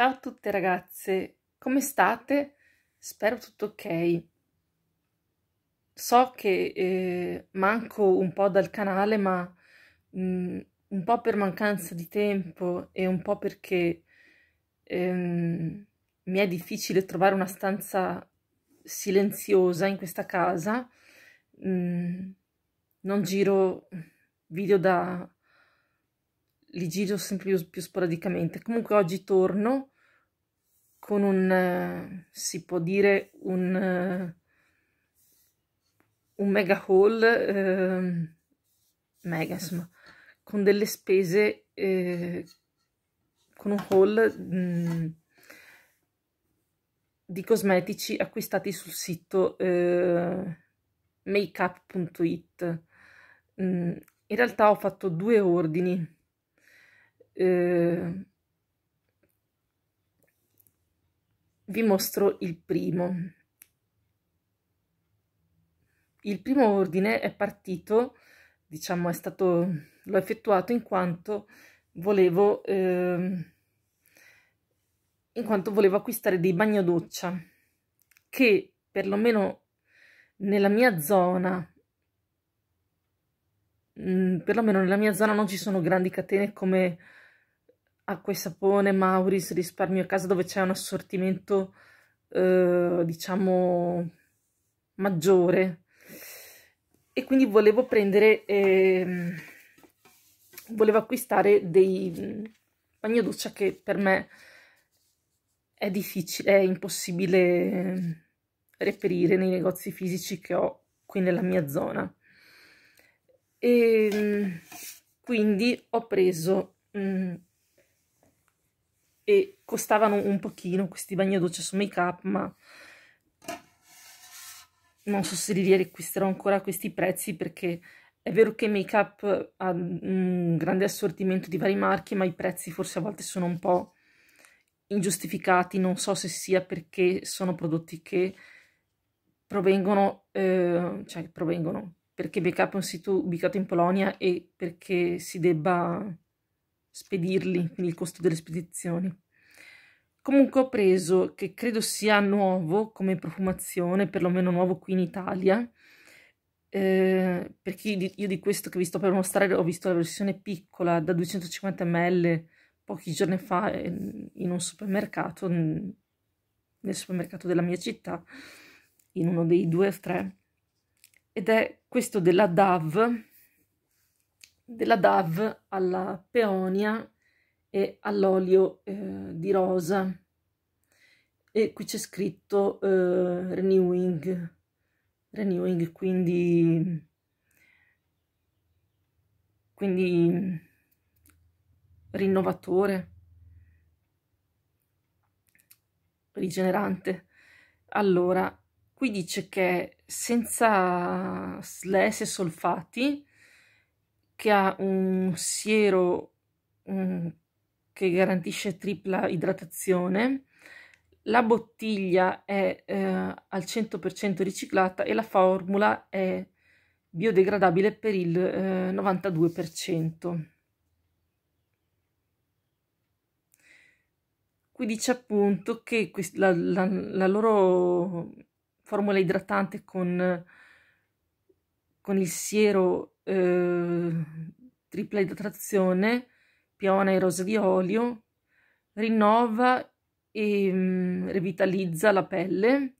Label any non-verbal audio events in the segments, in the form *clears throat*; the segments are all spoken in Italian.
Ciao a tutte ragazze, come state? Spero tutto ok. So che eh, manco un po' dal canale, ma mh, mm, un po' per mancanza di tempo e un po' perché ehm, mi è difficile trovare una stanza silenziosa in questa casa, mh, mm, non giro video da li giro sempre più, più sporadicamente. Comunque oggi torno con un, eh, si può dire, un, eh, un mega haul, eh, mega insomma, con delle spese, eh, con un haul mh, mm, di cosmetici acquistati sul sito eh, makeup.it. Mm, in realtà ho fatto due ordini eh, vi mostro il primo. Il primo ordine è partito, diciamo, è stato, l'ho effettuato in quanto volevo, eh, in quanto volevo acquistare dei doccia che perlomeno nella mia zona mm, perlomeno nella mia zona non ci sono grandi catene come acqua e sapone, Mauris, risparmio a casa dove c'è un assortimento, eh, diciamo, maggiore. E quindi volevo prendere, eh, volevo acquistare dei mm, bagno doccia che per me è difficile, è impossibile reperire nei negozi fisici che ho qui nella mia zona. E ehm, quindi ho preso mh, mm, e costavano un pochino questi bagni a doccia su make up ma non so se li riacquisterò ancora a questi prezzi perché è vero che make up ha un grande assortimento di vari marchi ma i prezzi forse a volte sono un po' ingiustificati non so se sia perché sono prodotti che provengono eh, cioè provengono perché make up è un sito ubicato in Polonia e perché si debba spedirli, quindi il costo delle spedizioni. Comunque ho preso, che credo sia nuovo come profumazione, perlomeno nuovo qui in Italia, eh, perché io di questo che vi sto per mostrare ho visto la versione piccola da 250 ml pochi giorni fa eh, in un supermercato, nel supermercato della mia città, in uno dei due o tre, ed è questo della Dove della Dove alla peonia e all'olio eh, di rosa e qui c'è scritto eh, renewing renewing quindi quindi rinnovatore rigenerante allora qui dice che senza SLES e solfati che ha un siero un che garantisce tripla idratazione, la bottiglia è eh, al 100% riciclata e la formula è biodegradabile per il eh, 92%. Qui dice appunto che la, la, la loro formula idratante con, con il siero eh, tripla idratazione Piona e rosa di olio, rinnova e mm, revitalizza la pelle,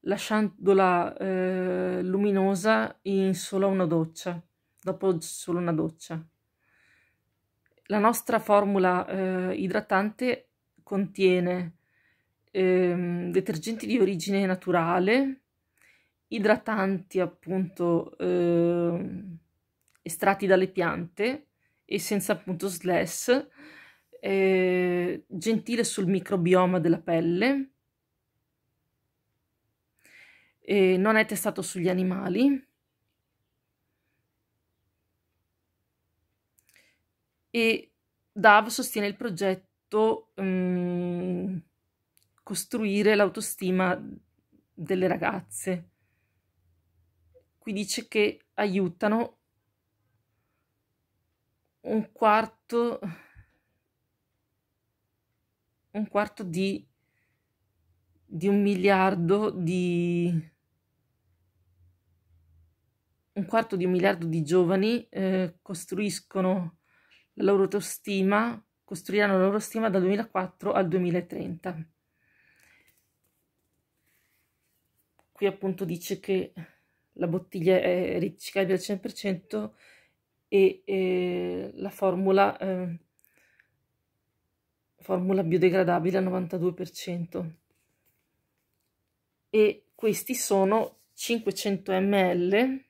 lasciandola eh, luminosa in solo una doccia, dopo solo una doccia. La nostra formula eh, idratante contiene eh, detergenti di origine naturale, idratanti appunto ehm, estratti dalle piante, e senza appunto sless, eh, gentile sul microbioma della pelle, eh, non è testato sugli animali e DAV sostiene il progetto um, costruire l'autostima delle ragazze. Qui dice che aiutano un quarto un quarto di di un miliardo di un quarto di un miliardo di giovani eh, costruiscono la loro autostima costruiranno la loro stima dal 2004 al 2030 qui appunto dice che la bottiglia è riciclabile al 100% e eh, la formula, eh, formula biodegradabile al 92%. E questi sono 500 ml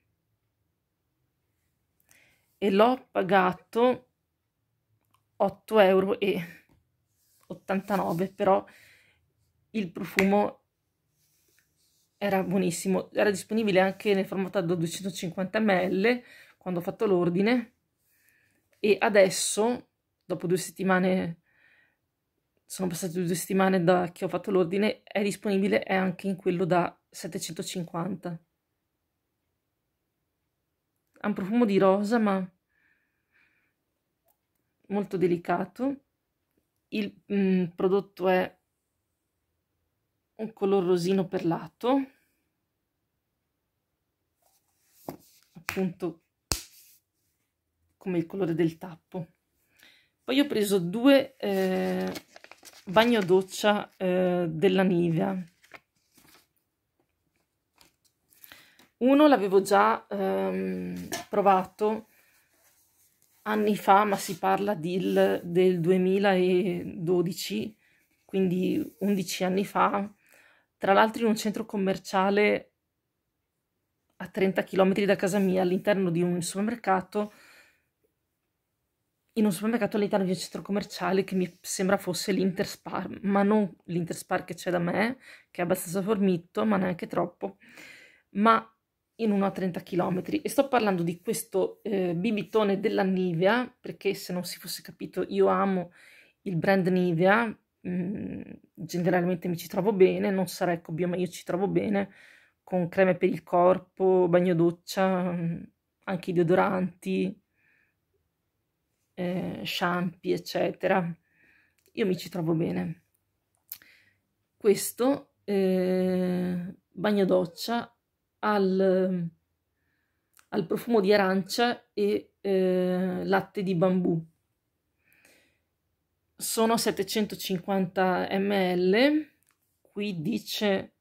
e l'ho pagato 8,89 euro, e però il profumo era buonissimo. Era disponibile anche nel formato da 250 ml quando ho fatto l'ordine e adesso, dopo due settimane, sono passate due settimane da che ho fatto l'ordine, è disponibile è anche in quello da 750. Ha un profumo di rosa ma molto delicato. Il mm, prodotto è un color rosino perlato, appunto come il colore del tappo. Poi ho preso due eh, bagno doccia eh, della Nivea. Uno l'avevo già ehm, provato anni fa, ma si parla del, del 2012, quindi 11 anni fa, tra l'altro in un centro commerciale a 30 km da casa mia, all'interno di un supermercato, in un supermercato all'interno di un centro commerciale che mi sembra fosse l'Interspar, ma non l'Interspar che c'è da me, che è abbastanza fornito, ma neanche troppo, ma in uno a 30 km. E sto parlando di questo eh, bibitone della Nivea, perché se non si fosse capito io amo il brand Nivea, mh, mm, generalmente mi ci trovo bene, non sarei ecco, bio, ma io ci trovo bene, con creme per il corpo, bagno doccia, mm, anche i deodoranti, eh, sciampi, eccetera. Io mi ci trovo bene. Questo eh, bagno doccia al, al, profumo di arancia e eh, latte di bambù. Sono 750 ml. Qui dice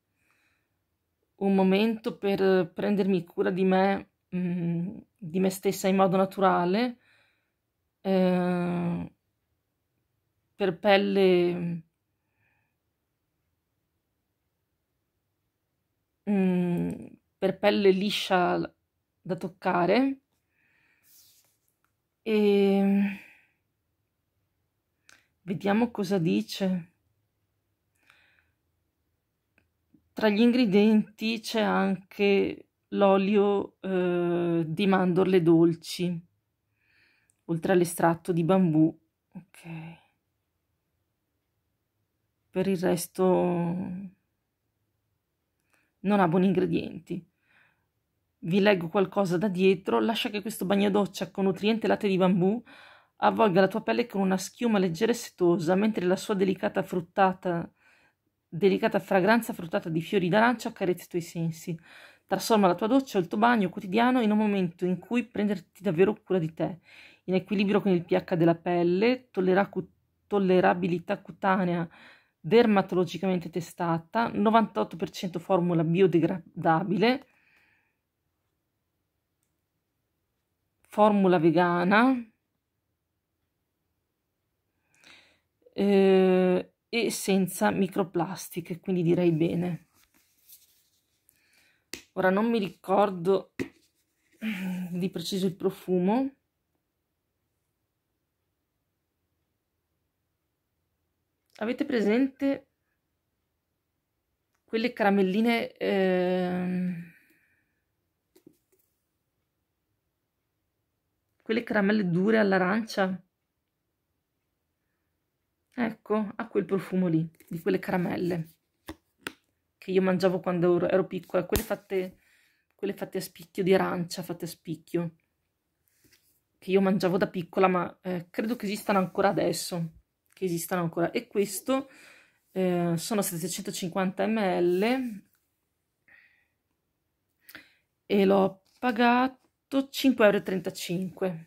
un momento per prendermi cura di me, mh, mm, di me stessa in modo naturale Ehm, per pelle mm, per pelle liscia da toccare e ehm, vediamo cosa dice tra gli ingredienti c'è anche l'olio eh, di mandorle dolci oltre all'estratto di bambù. Ok. Per il resto non ha buoni ingredienti. Vi leggo qualcosa da dietro, lascia che questo bagno doccia con nutriente latte di bambù avvolga la tua pelle con una schiuma leggera e setosa, mentre la sua delicata fruttata delicata fragranza fruttata di fiori d'arancia accarezza i tuoi sensi. Trasforma la tua doccia o il tuo bagno quotidiano in un momento in cui prenderti davvero cura di te in equilibrio con il pH della pelle, tolleracu- tollerabilità cutanea dermatologicamente testata, 98% formula biodegradabile, formula vegana eh, e senza microplastiche, quindi direi bene. Ora non mi ricordo di preciso il profumo. avete presente quelle caramelline ehm, quelle caramelle dure all'arancia ecco ha quel profumo lì di quelle caramelle che io mangiavo quando ero, ero piccola quelle fatte quelle fatte a spicchio di arancia fatte a spicchio che io mangiavo da piccola ma eh, credo che esistano ancora adesso che esistano ancora e questo eh, sono 750 ml e l'ho pagato 5,35 euro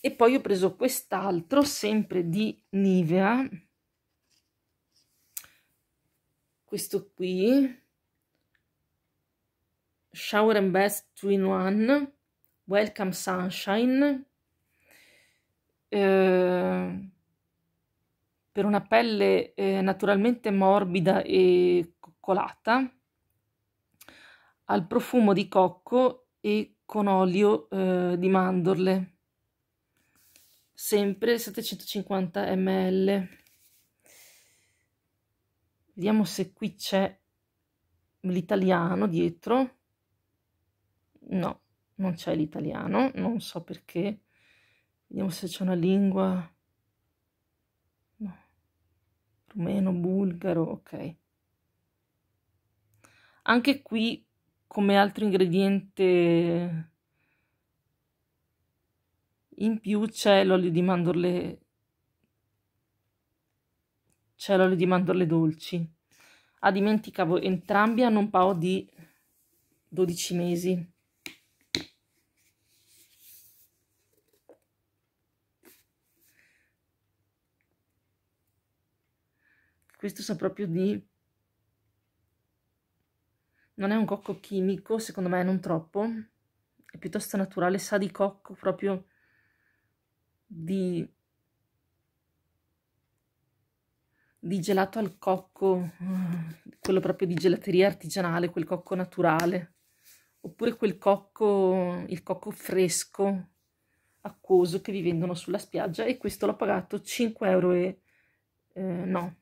e poi ho preso quest'altro sempre di Nivea questo qui Shower and Best 2 in 1, Welcome Sunshine, eh, per una pelle eh, naturalmente morbida e coccolata, al profumo di cocco e con olio eh, di mandorle, sempre 750 ml. Vediamo se qui c'è l'italiano dietro. No, non c'è l'italiano, non so perché. Vediamo se c'è una lingua. No. Rumeno, bulgaro, ok. Anche qui, come altro ingrediente in più, c'è l'olio di mandorle. C'è l'olio di mandorle dolci. Ah, dimenticavo, entrambi hanno un paio di 12 mesi. questo sa proprio di... Non è un cocco chimico, secondo me non troppo, è piuttosto naturale, sa di cocco proprio di... di gelato al cocco, quello proprio di gelateria artigianale, quel cocco naturale, oppure quel cocco, il cocco fresco, acquoso che vi vendono sulla spiaggia e questo l'ho pagato 5 euro e... Eh, no,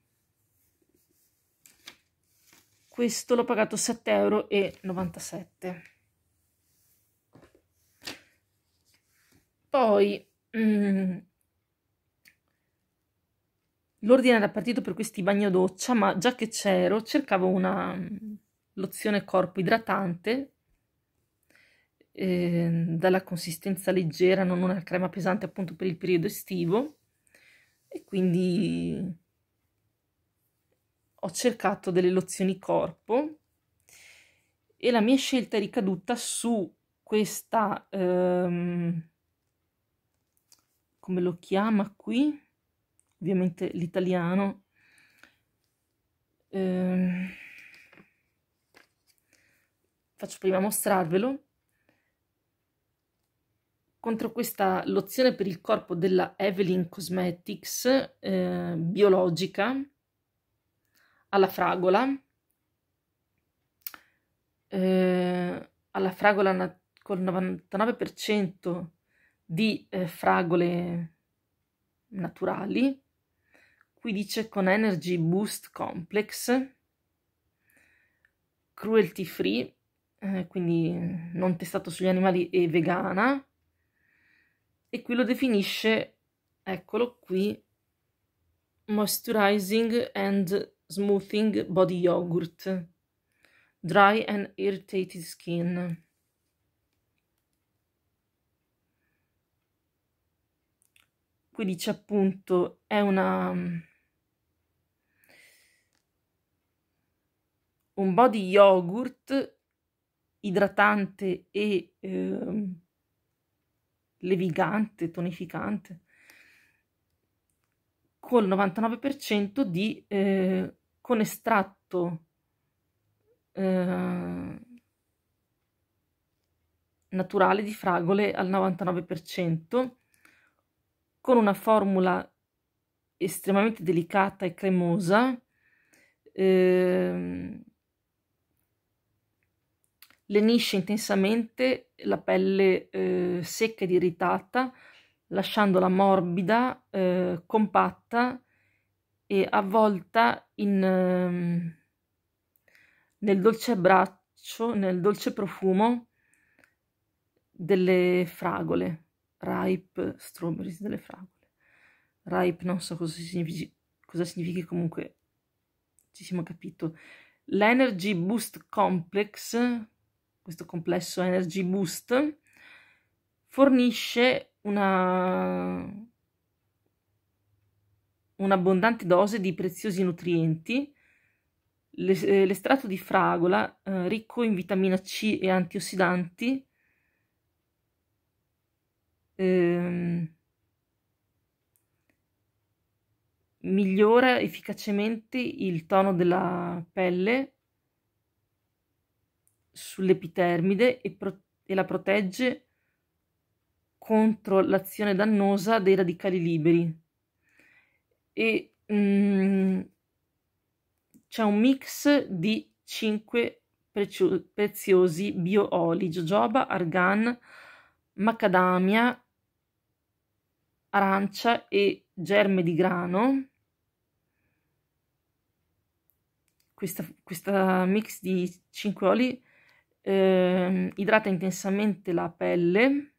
questo l'ho pagato 7,97 euro. Poi mm, l'ordine era partito per questi bagno doccia, ma già che c'ero cercavo una mm, lozione corpo idratante eh, dalla consistenza leggera, non una crema pesante appunto per il periodo estivo e quindi ho cercato delle lozioni corpo e la mia scelta è ricaduta su questa, ehm, come lo chiama qui, ovviamente l'italiano, ehm, faccio prima mostrarvelo, contro questa lozione per il corpo della Evelyn Cosmetics eh, biologica, alla fragola, eh, alla fragola nat- col 99% di eh, fragole naturali. Qui dice con Energy Boost Complex, cruelty free, eh, quindi non testato sugli animali e vegana. E qui lo definisce, eccolo qui, moisturizing and Smoothing Body Yogurt Dry and Irritated Skin qui dice appunto è una un body yogurt idratante e eh, levigante, tonificante col 99% di eh, con estratto eh, naturale di fragole al 99% con una formula estremamente delicata e cremosa eh, lenisce intensamente la pelle eh, secca ed irritata lasciandola morbida, eh, compatta e avvolta in, ehm, nel dolce abbraccio, nel dolce profumo delle fragole, ripe strawberries delle fragole. Ripe non so cosa significhi, cosa significhi comunque ci siamo capito. L'Energy Boost Complex, questo complesso Energy Boost, fornisce una un'abbondante dose di preziosi nutrienti, eh, l'estratto di fragola eh, ricco in vitamina C e antiossidanti, eh, migliora efficacemente il tono della pelle sull'epitermide e, e la protegge contro l'azione dannosa dei radicali liberi. E mm, c'è un mix di 5 prezio- preziosi bio-oli, jojoba, argan, macadamia, arancia e germe di grano. Questa, questa mix di 5 oli eh, idrata intensamente la pelle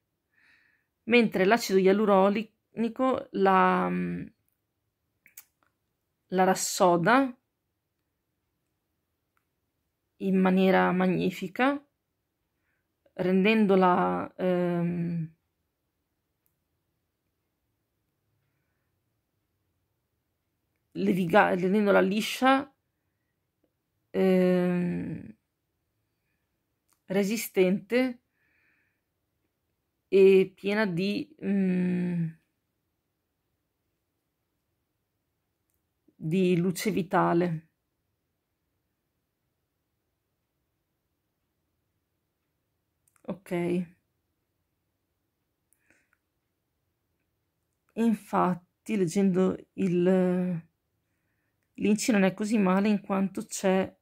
mentre l'acido ialuronico la, mm, la rassoda in maniera magnifica, rendendola ehm, leviga- rendendola liscia, ehm, resistente e piena di, mm, di luce vitale. Ok. Infatti, leggendo il l'inci non è così male in quanto c'è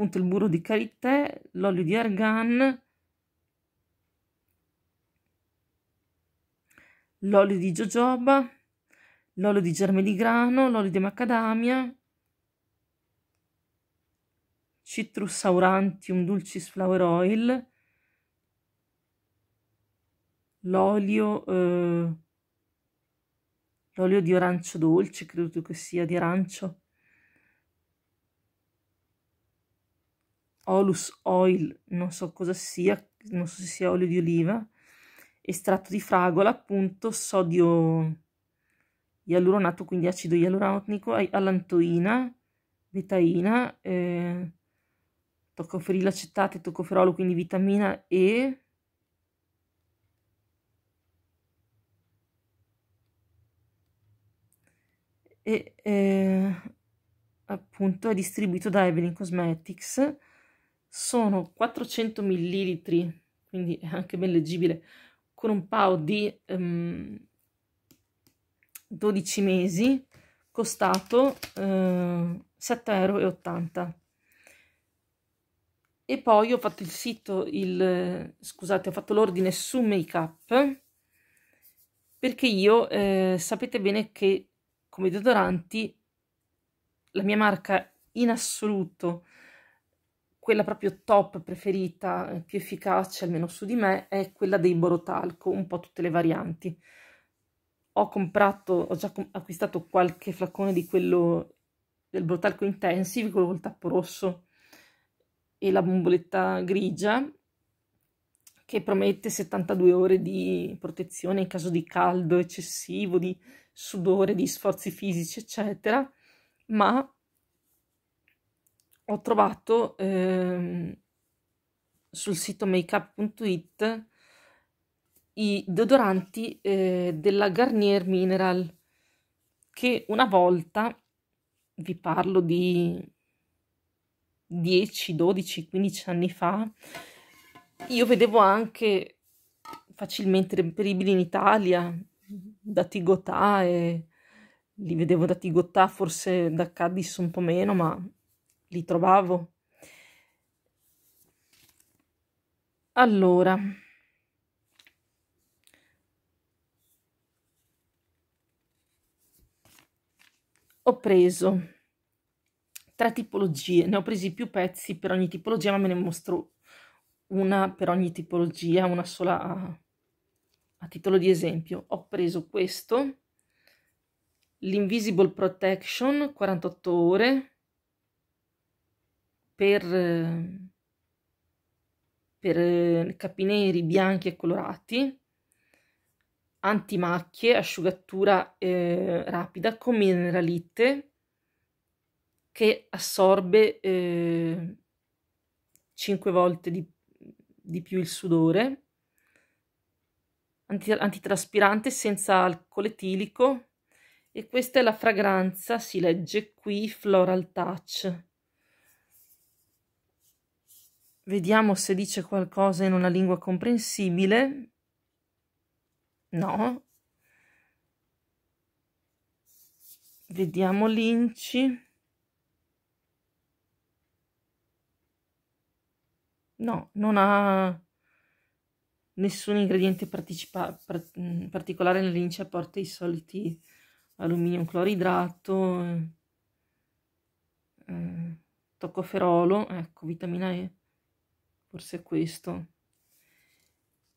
appunto il burro di karité, l'olio di argan, l'olio di jojoba, l'olio di germe di grano, l'olio di macadamia, citrus aurantium dulcis flower oil, l'olio, eh, l'olio di arancio dolce, credo che sia di arancio, Olus Oil, non so cosa sia, non so se sia olio di oliva, estratto di fragola, appunto, sodio ialuronato, quindi acido ialuronico, allantoina, betaina, eh, acetato e toccoferolo, quindi vitamina E, e eh, appunto è distribuito da Evelyn Cosmetics sono 400 millilitri, quindi è anche ben leggibile, con un PAO di um, 12 mesi, costato eh, 7,80 euro. E poi ho fatto il sito, il, scusate, ho fatto l'ordine su Makeup, perché io eh, sapete bene che come deodoranti la mia marca in assoluto quella proprio top preferita, eh, più efficace almeno su di me, è quella dei Borotalco, un po' tutte le varianti. Ho comprato, ho già acquistato qualche flacone di quello del Borotalco Intensive, quello col tappo rosso e la bomboletta grigia, che promette 72 ore di protezione in caso di caldo eccessivo, di sudore, di sforzi fisici, eccetera, ma ho trovato eh, sul sito makeup.it i deodoranti eh, della Garnier Mineral che una volta, vi parlo di 10, 12, 15 anni fa, io vedevo anche facilmente reperibili in Italia, da Tigotà e li vedevo da Tigotà, forse da Cadiz un po' meno, ma li trovavo. Allora, ho preso tre tipologie, ne ho presi più pezzi per ogni tipologia, ma me ne mostro una per ogni tipologia, una sola a, a titolo di esempio. Ho preso questo, l'Invisible Protection, 48 ore, per, per eh, capi neri, bianchi e colorati, antimacchie, asciugatura eh, rapida con mineralite che assorbe eh, 5 volte di, di, più il sudore, antitraspirante senza alcol etilico e questa è la fragranza, si legge qui Floral Touch. Vediamo se dice qualcosa in una lingua comprensibile. No. Vediamo l'inci. No, non ha nessun ingrediente partecipa- mm, particolare nell'inci, a parte i soliti alluminio cloridrato, eh, eh toccoferolo, ecco, vitamina E forse questo.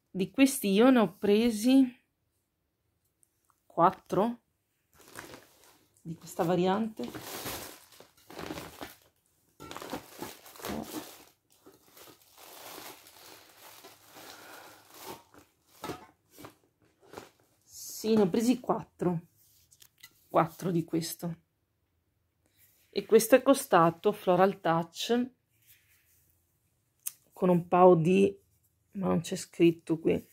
Di questi io ne ho presi 4 di questa variante. Sì, ne ho presi 4. 4 di questo. E questo è costato Floral Touch con un paio di... ma non c'è scritto qui.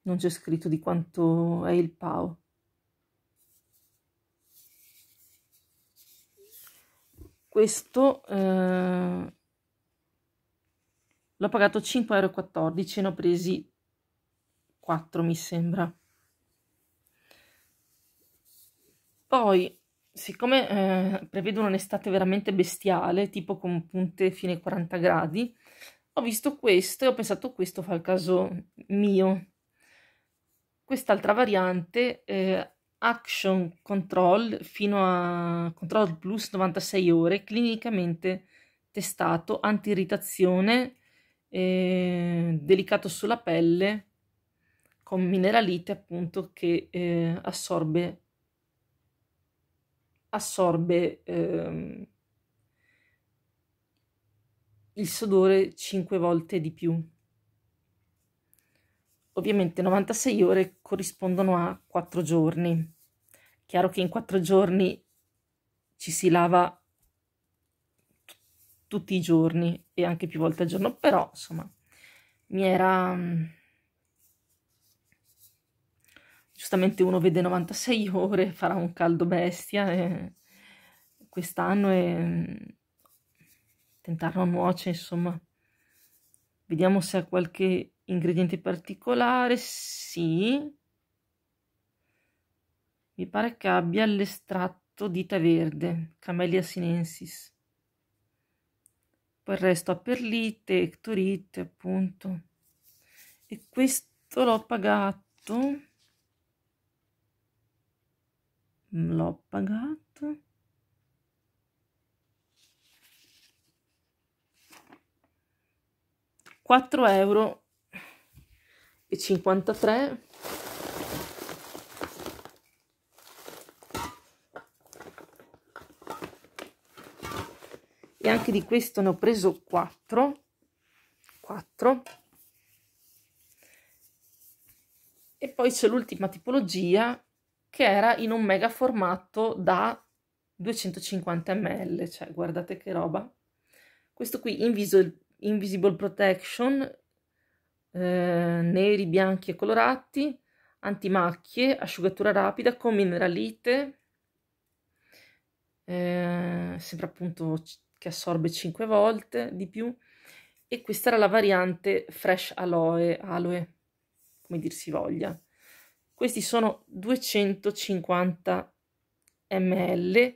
Non c'è scritto di quanto è il pao. Questo eh, l'ho pagato 5,14 euro ne ho presi 4 mi sembra. Poi siccome eh, prevedono un'estate veramente bestiale, tipo con punte fino ai 40 gradi, ho visto questo e ho pensato questo fa il caso mio. Quest'altra variante, eh, Action Control fino a Control Plus 96 ore, clinicamente testato, anti-irritazione, eh, delicato sulla pelle, con mineralite appunto che eh, assorbe assorbe ehm, il sudore 5 volte di più. Ovviamente 96 ore corrispondono a 4 giorni. Chiaro che in 4 giorni ci si lava tutti i giorni e anche più volte al giorno, però insomma mi era giustamente uno vede 96 ore, farà un caldo bestia e quest'anno e mm, tentarlo a nuoce, insomma. Vediamo se ha qualche ingrediente particolare, sì. Mi pare che abbia l'estratto dita verde, Camellia sinensis. Poi il resto ha perlite, ectorite, appunto. E questo l'ho pagato Mm, l'ho pagato quattro euro e 53 e anche di questo ne ho preso 4 4 e poi c'è l'ultima tipologia che era in un mega formato da 250 ml, cioè guardate che roba. Questo qui Invisible, Invisible Protection, eh, neri, bianchi e colorati, antimacchie, asciugatura rapida con mineralite, eh, sempre appunto che assorbe 5 volte di più, e questa era la variante Fresh Aloe, Aloe, come dir si voglia. Questi sono 250 ml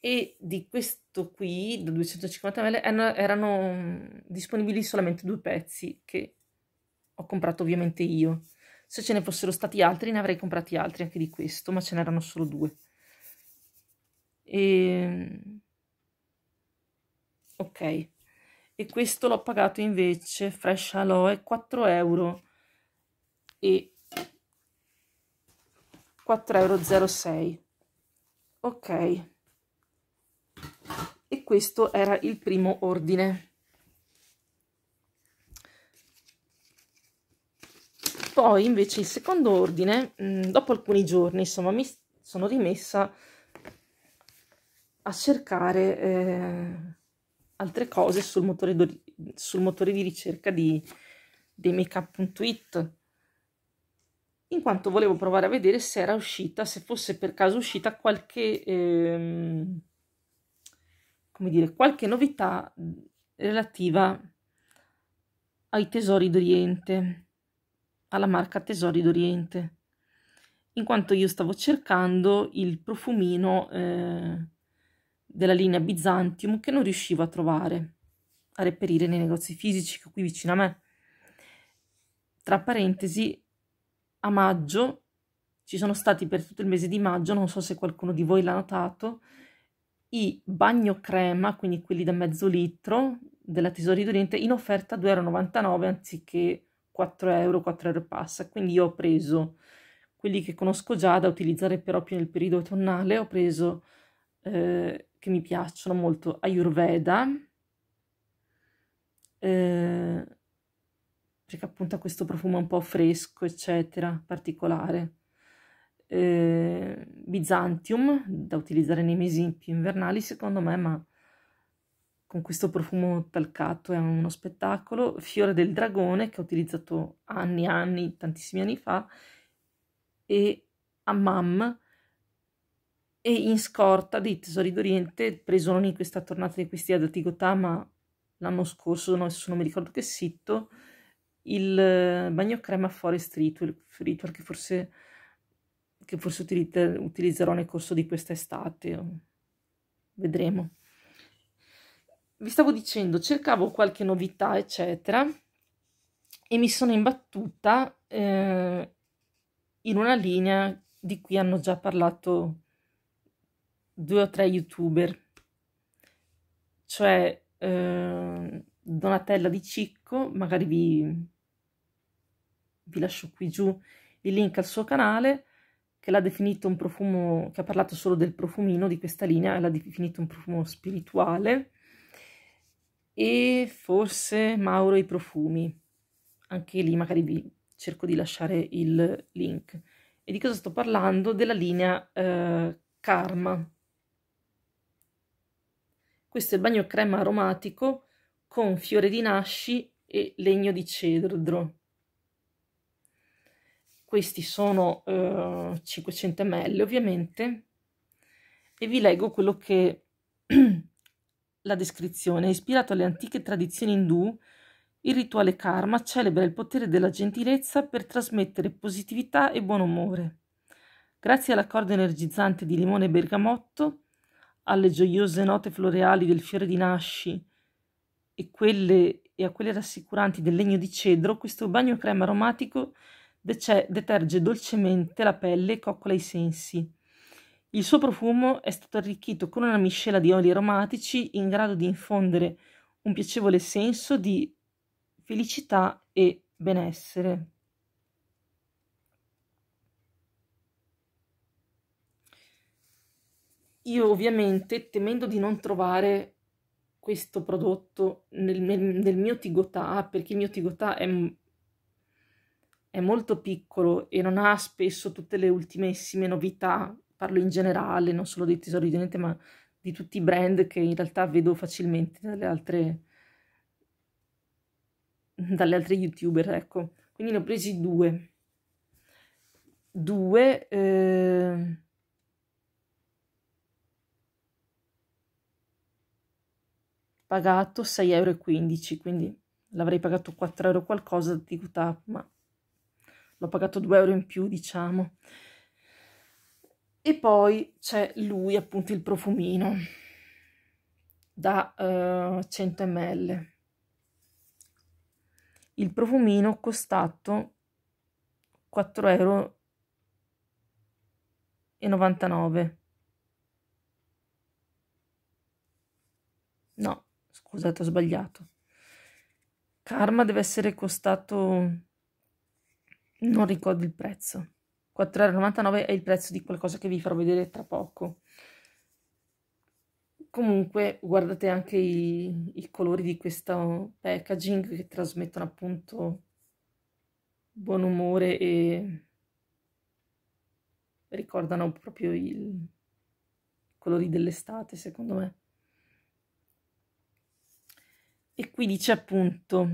e di questo qui, da 250 ml, erano, mm, disponibili solamente due pezzi che ho comprato ovviamente io. Se ce ne fossero stati altri ne avrei comprati altri anche di questo, ma ce n'erano solo due. E... Ehm, ok. E questo l'ho pagato invece, Fresh Aloe, 4 euro e 4,06 ok e questo era il primo ordine poi invece il secondo ordine mm, dopo alcuni giorni insomma mi sono rimessa a cercare eh, altre cose sul motore, sul motore di ricerca di, di makeup.it in quanto volevo provare a vedere se era uscita, se fosse per caso uscita qualche, ehm, come dire, qualche novità relativa ai tesori d'Oriente, alla marca Tesori d'Oriente, in quanto io stavo cercando il profumino eh, della linea Bizantium che non riuscivo a trovare, a reperire nei negozi fisici qui vicino a me. Tra parentesi, a maggio, ci sono stati per tutto il mese di maggio, non so se qualcuno di voi l'ha notato, i bagno crema, quindi quelli da mezzo litro della Tesori d'Oriente, in offerta 2,99 euro anziché 4 euro, 4 euro passa. Quindi io ho preso quelli che conosco già da utilizzare però più nel periodo autunnale, ho preso eh, che mi piacciono molto Ayurveda, eh, perché appunto ha questo profumo un po' fresco, eccetera, particolare. Eh, Byzantium, da utilizzare nei mesi più invernali secondo me, ma con questo profumo talcato è uno spettacolo. Fiore del dragone, che ho utilizzato anni, e anni, tantissimi anni fa, e Amam, e in scorta dei Tesori d'Oriente, preso non in questa tornata di questi ad ma l'anno scorso, no, non mi ricordo che sito, il eh, bagno crema Forest Ritual, Ritual che forse, che forse utilizz utilizzerò nel corso di questa estate, vedremo. Vi stavo dicendo, cercavo qualche novità, eccetera, e mi sono imbattuta eh, in una linea di cui hanno già parlato due o tre youtuber, cioè eh, Donatella di Cicco, magari vi, vi lascio qui giù il link al suo canale, che l'ha definito un profumo, che ha parlato solo del profumino di questa linea, e l'ha definito un profumo spirituale, e forse Mauro i profumi, anche lì magari vi cerco di lasciare il link. E di cosa sto parlando? Della linea eh, Karma. Questo è il bagno crema aromatico con fiore di nasci e legno di cedro questi sono eh, 500 ml ovviamente e vi leggo quello che *clears throat* la descrizione è ispirato alle antiche tradizioni indù il rituale karma celebra il potere della gentilezza per trasmettere positività e buon umore grazie all'accordo energizzante di limone e bergamotto alle gioiose note floreali del fiore di nasci e, quelle, e a quelle rassicuranti del legno di cedro questo bagno crema aromatico dece- deterge dolcemente la pelle e coccola i sensi. Il suo profumo è stato arricchito con una miscela di oli aromatici in grado di infondere un piacevole senso di felicità e benessere. Io ovviamente, temendo di non trovare questo prodotto nel, nel, nel mio Tigotà, perché il mio Tigotà è è molto piccolo e non ha spesso tutte le ultimissime novità, parlo in generale, non solo dei tesori di niente, ma di tutti i brand che in realtà vedo facilmente dalle altre, dalle altre youtuber, ecco. Quindi ne ho presi due. Due... Eh... pagato 6,15 euro, quindi l'avrei pagato 4 euro qualcosa di Gutap, ma l'ho pagato 2 euro in più, diciamo. E poi c'è lui, appunto, il profumino da uh, 100 ml. Il profumino costato 4,99 euro. No, scusate, ho sbagliato. Karma deve essere costato non ricordo il prezzo. 4,99€ è il prezzo di qualcosa che vi farò vedere tra poco. Comunque guardate anche i, i colori di questo packaging che trasmettono appunto buon umore e ricordano proprio il, i colori dell'estate secondo me. E qui dice appunto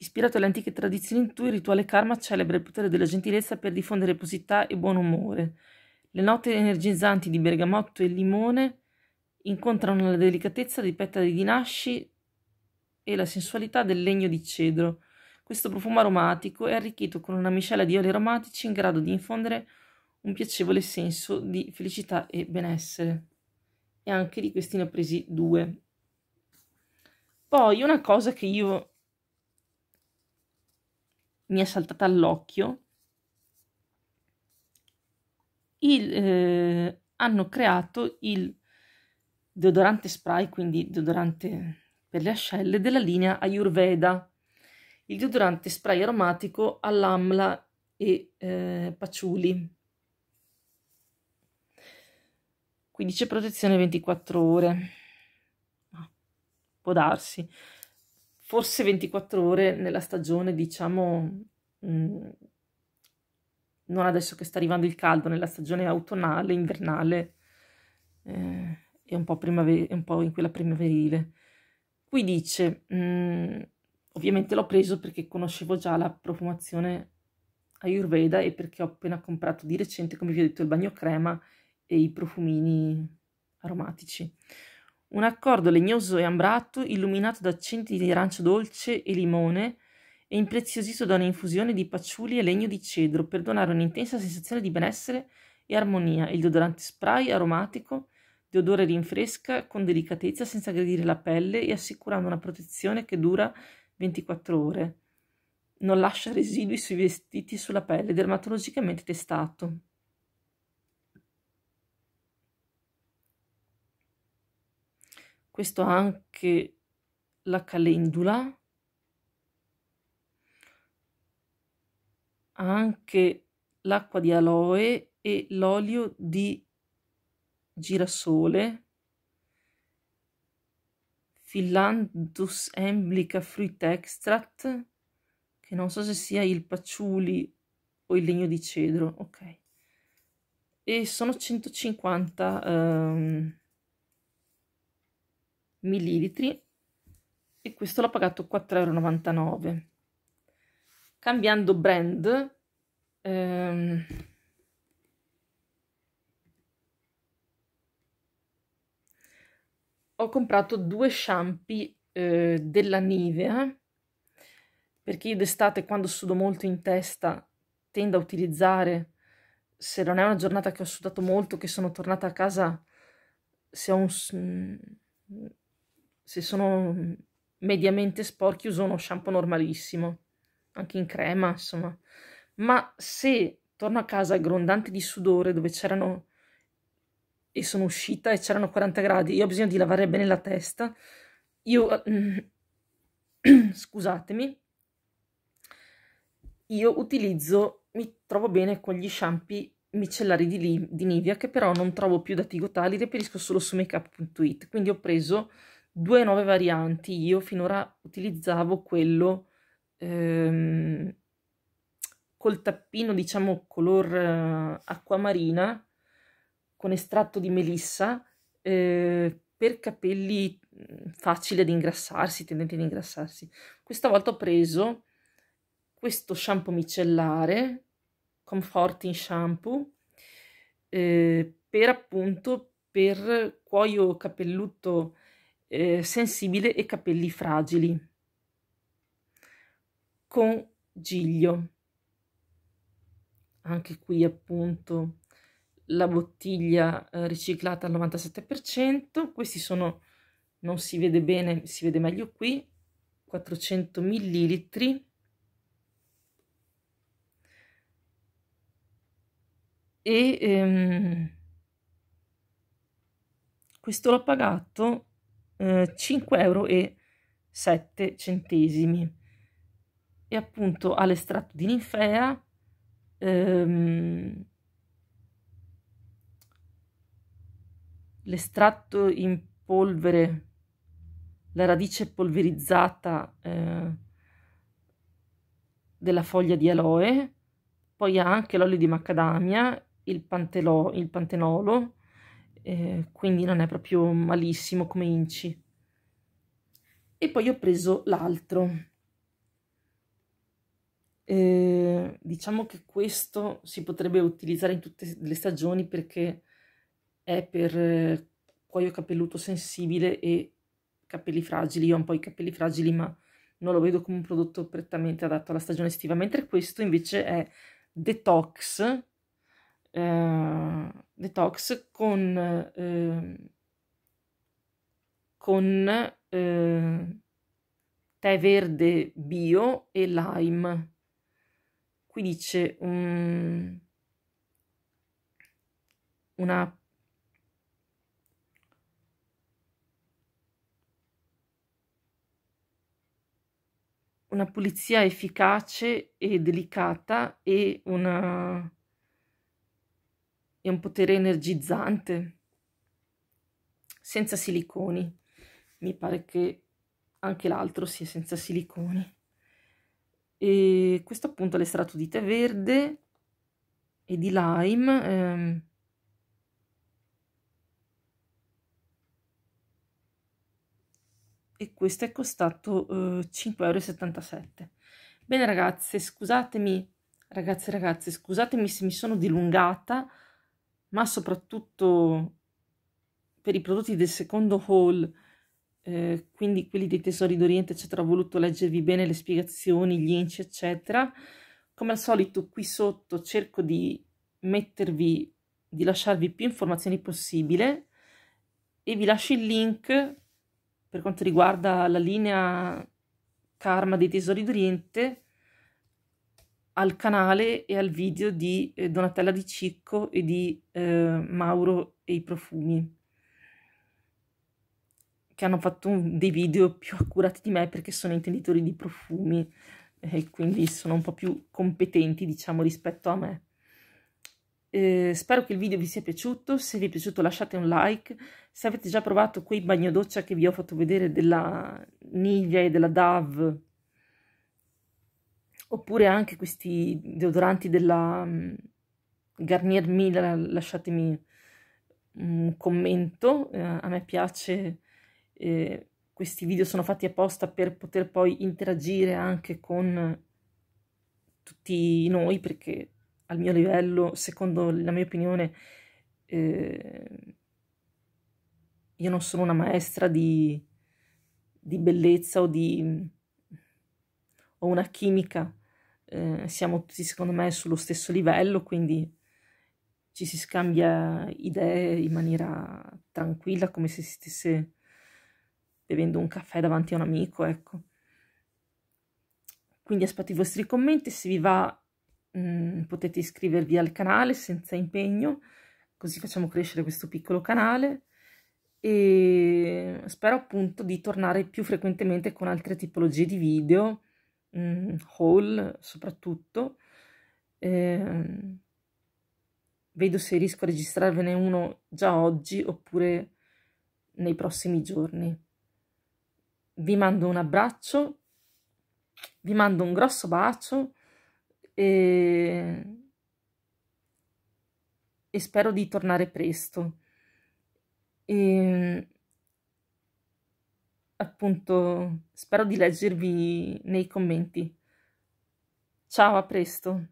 Ispirato alle antiche tradizioni hindù, il rituale karma celebra il potere della gentilezza per diffondere posità e buon umore. Le note energizzanti di bergamotto e limone incontrano la delicatezza dei petali di nasci e la sensualità del legno di cedro. Questo profumo aromatico è arricchito con una miscela di oli aromatici in grado di infondere un piacevole senso di felicità e benessere. E anche di questi ne ho presi due. Poi una cosa che io mi è saltata all'occhio, il, eh, hanno creato il deodorante spray, quindi deodorante per le ascelle, della linea Ayurveda, il deodorante spray aromatico all'amla e eh, paciuli. Quindi c'è protezione 24 ore, ah, può darsi forse 24 ore nella stagione, diciamo, mh, mm, non adesso che sta arrivando il caldo, nella stagione autunnale, invernale eh, e un po', un po', in quella primaverile. Qui dice, mh, mm, ovviamente l'ho preso perché conoscevo già la profumazione Ayurveda e perché ho appena comprato di recente, come vi ho detto, il bagno crema e i profumini aromatici. Un accordo legnoso e ambrato, illuminato da accenti di arancio dolce e limone e impreziosito da un'infusione di paciuli e legno di cedro per donare un'intensa sensazione di benessere e armonia. Il deodorante spray aromatico di odore rinfresca con delicatezza senza aggredire la pelle e assicurando una protezione che dura 24 ore. Non lascia residui sui vestiti e sulla pelle, dermatologicamente testato. questo ha anche la calendula, ha anche l'acqua di aloe e l'olio di girasole, Philandus emblica fruit extract, che non so se sia il paciuli o il legno di cedro, ok. E sono 150 um, ehm, millilitri e questo l'ho pagato 4,99 euro. Cambiando brand, ehm, ho comprato due shampoo eh, della Nivea perché io d'estate quando sudo molto in testa tendo a utilizzare se non è una giornata che ho sudato molto che sono tornata a casa se ho un se sono mm, mediamente sporchi uso uno shampoo normalissimo, anche in crema, insomma. Ma se torno a casa grondante di sudore dove c'erano e sono uscita e c'erano 40 gradi, io ho bisogno di lavare bene la testa, io mm, *clears throat* scusatemi, io utilizzo, mi trovo bene con gli shampoo micellari di, di Nivea che però non trovo più da Tigotali, reperisco solo su makeup.it, quindi ho preso due nuove varianti. Io finora utilizzavo quello ehm, col tappino, diciamo, color eh, acquamarina con estratto di melissa eh, per capelli mm, facili ad ingrassarsi, tendenti ad ingrassarsi. Questa volta ho preso questo shampoo micellare, Comforting Shampoo, eh, per appunto per cuoio capelluto eh, sensibile e capelli fragili. Con giglio. Anche qui appunto la bottiglia eh, riciclata al 97%, questi sono, non si vede bene, si vede meglio qui, 400 millilitri. E ehm, questo l'ho pagato eh, 5,07 euro. E appunto all'estratto di ninfea ehm, l'estratto in polvere, la radice polverizzata eh, della foglia di aloe, poi ha anche l'olio di macadamia, il, pantelo, il pantenolo, eh, quindi non è proprio malissimo come inci. E poi ho preso l'altro. Eh, diciamo che questo si potrebbe utilizzare in tutte le stagioni perché è per eh, cuoio capelluto sensibile e capelli fragili. Io ho un po' i capelli fragili ma non lo vedo come un prodotto prettamente adatto alla stagione estiva, mentre questo invece è detox, eh, detox con, eh, con eh, tè verde bio e lime. Qui dice um, una una pulizia efficace e delicata e una e un potere energizzante, senza siliconi. Mi pare che anche l'altro sia senza siliconi. E questo appunto è l'estratto di tè verde e di lime. Ehm. e questo è costato eh, 5,77 euro. Bene ragazze, scusatemi, ragazze ragazze, scusatemi se mi sono dilungata, ma soprattutto per i prodotti del secondo haul, eh, quindi quelli dei tesori d'Oriente, eccetera, ho voluto leggervi bene le spiegazioni, gli inci, eccetera. Come al solito qui sotto cerco di mettervi, di lasciarvi più informazioni possibile e vi lascio il link per quanto riguarda la linea Karma dei tesori d'Oriente, al canale e al video di eh, Donatella Di Cicco e di eh, Mauro e i profumi che hanno fatto un, dei video più accurati di me perché sono intenditori di profumi eh, e quindi sono un po' più competenti diciamo rispetto a me eh, spero che il video vi sia piaciuto se vi è piaciuto lasciate un like se avete già provato quei bagno doccia che vi ho fatto vedere della Nivea e della Dove oppure anche questi deodoranti della mm, Garnier 1000, lasciatemi un commento, eh, a me piace, eh, questi video sono fatti apposta per poter poi interagire anche con tutti noi, perché al mio livello, secondo la mia opinione, eh, io non sono una maestra di, di bellezza o di mm, o una chimica eh, siamo tutti secondo me sullo stesso livello, quindi ci si scambia idee in maniera tranquilla, come se si stesse bevendo un caffè davanti a un amico, ecco. Quindi aspetto i vostri commenti, se vi va mh, mm, potete iscrivervi al canale senza impegno, così facciamo crescere questo piccolo canale e spero appunto di tornare più frequentemente con altre tipologie di video mh, mm, haul soprattutto. Eh, vedo se riesco a registrarvene uno già oggi oppure nei prossimi giorni. Vi mando un abbraccio, vi mando un grosso bacio e, e spero di tornare presto. E ehm, appunto spero di leggervi nei commenti. Ciao, a presto!